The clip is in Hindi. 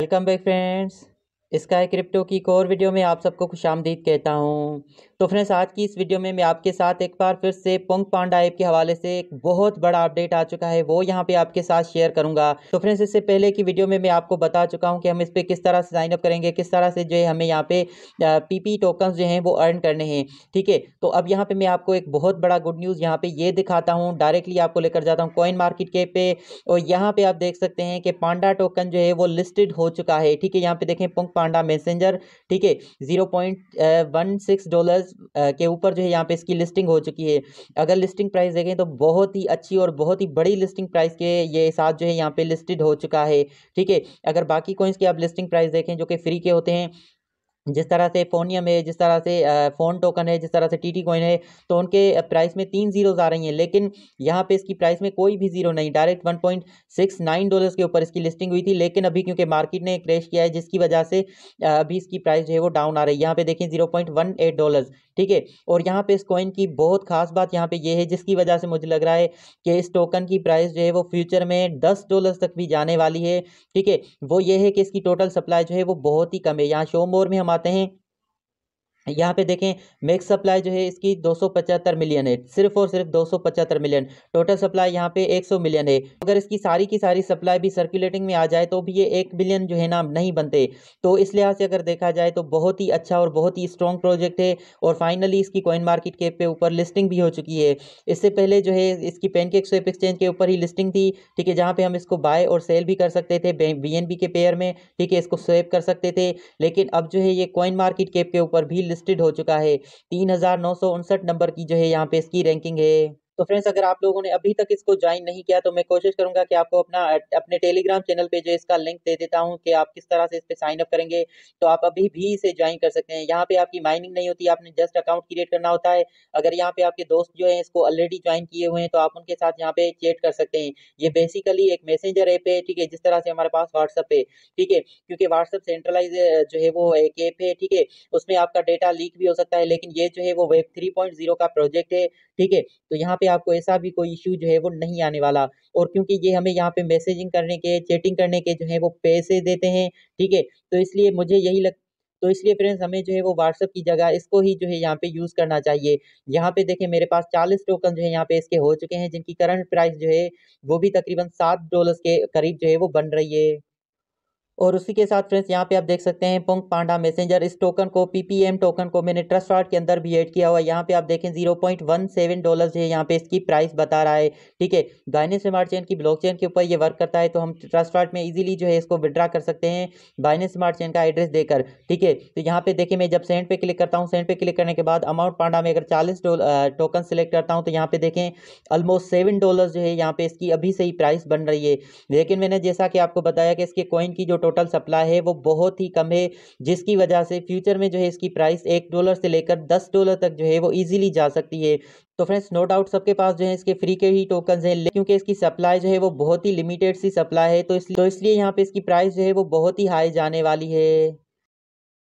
वेलकम बैक फ्रेंड्स इसका क्रिप्टो की एक और वीडियो में आप सबको खुश आमदीद कहता हूँ तो फ्रेंड्स आज की इस वीडियो में मैं आपके साथ एक बार फिर से पोंग पांडा ऐप के हवाले से एक बहुत बड़ा अपडेट आ चुका है वो यहाँ पे आपके साथ शेयर करूंगा तो फ्रेंड्स इससे पहले की वीडियो में मैं आपको बता चुका हूँ कि हम इस पर किस तरह से साइनअप करेंगे किस तरह से जो है हमें यहाँ पे पीपी टोकन जो हैं वो अर्न करने हैं ठीक है तो अब यहाँ पे मैं आपको एक बहुत बड़ा गुड न्यूज़ यहाँ पे ये दिखाता हूँ डायरेक्टली आपको लेकर जाता हूँ कॉइन मार्केट के पे और यहाँ पे आप देख सकते हैं कि पांडा टोकन जो है वो लिस्टेड हो चुका है ठीक है यहाँ पे देखें पंक पांडा मैसेंजर ठीक है zero point one six dollar price के ऊपर जो है यहाँ पे इसकी लिस्टिंग हो चुकी है अगर लिस्टिंग प्राइस देखें तो बहुत ही अच्छी और बहुत ही बड़ी लिस्टिंग प्राइस के ये साथ जो है यहाँ पे लिस्टेड हो चुका है ठीक है अगर बाकी कोइंस की आप लिस्टिंग प्राइस देखें जो कि फ्री के होते हैं जिस तरह से फोनियम है जिस तरह से फ़ोन टोकन है जिस तरह से टी टी कॉइन है तो उनके प्राइस में तीन जीरोज़ आ रही हैं लेकिन यहाँ पे इसकी प्राइस में कोई भी जीरो नहीं direct one point six nine dollars के ऊपर इसकी लिस्टिंग हुई थी लेकिन अभी क्योंकि मार्केट ने क्रैश किया है जिसकी वजह से अभी इसकी प्राइस जो है वो डाउन आ रही है यहाँ पर देखें zero point one eight dollars ठीक है और यहाँ पर इस कॉइन की बहुत खास बात यहाँ पर यह है जिसकी वजह से मुझे लग रहा है कि इस टोकन की प्राइस जो है वो फ्यूचर में दस डॉलर तक भी जाने वाली है ठीक है वो ये है कि इसकी टोटल सप्लाई जो है वो बहुत ही कम है यहाँ शोमोर में हमारे आते हैं यहाँ पे देखें मेक सप्लाई जो है इसकी 275 मिलियन है सिर्फ और सिर्फ 275 मिलियन टोटल सप्लाई यहाँ पे 100 मिलियन है अगर इसकी सारी की सारी सप्लाई भी सर्कुलेटिंग में आ जाए तो भी ये एक बिलियन जो है ना नहीं बनते तो इस लिहाज से अगर देखा जाए तो बहुत ही अच्छा और बहुत ही स्ट्रॉन्ग प्रोजेक्ट है और फाइनली इसकी कॉइन मार्केट के ऊपर लिस्टिंग भी हो चुकी है इससे पहले जो है इसकी पेनकेक स्वेप एक्सचेंज के ऊपर ही लिस्टिंग थी ठीक है जहाँ पर हम इसको बाय और सेल भी कर सकते थे बी के पेयर में ठीक है इसको स्वेप कर सकते थे लेकिन अब जो है ये कॉइन मार्केट केप के ऊपर भी लिस्टेड हो चुका है तीन हजार नौ सौ उनसठ नंबर की जो है यहाँ पे इसकी रैंकिंग है तो फ्रेंड्स अगर आप लोगों ने अभी तक इसको ज्वाइन नहीं किया तो मैं कोशिश करूंगा कि आपको अपना अपने टेलीग्राम चैनल पे जो इसका लिंक दे देता हूँ कि आप किस तरह से इस पे साइन अप करेंगे तो आप अभी भी इसे ज्वाइन कर सकते हैं यहाँ पे आपकी माइनिंग नहीं होती आपने जस्ट अकाउंट क्रिएट करना होता है अगर यहाँ पे आपके दोस्त जो है इसको ऑलरेडी ज्वाइन किए हुए हैं तो आप उनके साथ यहाँ पे चेट कर सकते हैं ये बेसिकली एक मैसेंजर ऐप है ठीक है जिस तरह से हमारे पास व्हाट्सअप है ठीक है क्योंकि व्हाट्सअप सेंट्रलाइज जो है वो एक ऐप है ठीक है उसमें आपका डेटा लीक भी हो सकता है लेकिन ये जो है वो वेब थ्री का प्रोजेक्ट है ठीक है तो यहाँ पे पे आपको ऐसा भी कोई इशू जो है वो नहीं आने वाला और क्योंकि ये हमें यहाँ पे मैसेजिंग करने के चैटिंग करने के जो है वो पैसे देते हैं ठीक है तो इसलिए मुझे यही लग तो इसलिए फ्रेंड्स हमें जो है वो व्हाट्सअप की जगह इसको ही जो है यहाँ पे यूज़ करना चाहिए यहाँ पे देखें मेरे पास चालीस टोकन जो है यहाँ पे इसके हो चुके हैं जिनकी करंट प्राइस जो है वो भी तकरीबन सात डॉलर के करीब जो है वो बन रही है और उसी के साथ फ्रेंड्स यहाँ पे आप देख सकते हैं पुंग पांडा मैसेंजर इस टोकन को पीपीएम टोकन को मैंने ट्रस्ट वार्ड के अंदर भी ऐड किया हुआ है यहाँ पे आप देखें zero point one seven dollar जो है यहाँ पे इसकी प्राइस बता रहा है ठीक है बाइनेंस स्मार्ट चेन की ब्लॉकचेन के ऊपर ये वर्क करता है तो हम ट्रस्ट वार्ड में इजीली जो है इसको विड्रा कर सकते हैं बाइनेंस स्मार्ट चेन का एड्रेस देकर ठीक है तो यहाँ पे देखिए मैं जब सेंड पे क्लिक करता हूँ सेंड पे क्लिक करने के बाद अमाउंट पांडा में अगर चालीस टोकन सेलेक्ट करता हूँ तो यहाँ पे देखें ऑलमोस्ट सेवन डॉलर जो है यहाँ पे इसकी अभी से ही प्राइस बन रही है लेकिन मैंने जैसा कि आपको बताया कि इसके कॉइन की जो टोटल सप्लाई है वो बहुत ही कम है जिसकी वजह से फ्यूचर में जो है इसकी प्राइस एक डॉलर से लेकर दस डॉलर तक जो है वो ईजिली जा सकती है तो फ्रेंड्स नो डाउट सबके पास जो है इसके फ्री के ही टोकन हैं क्योंकि इसकी सप्लाई जो है वो बहुत ही लिमिटेड सी सप्लाई है तो इसलिए तो इसलिए यहाँ पे इसकी प्राइस जो है वो बहुत ही हाई जाने वाली है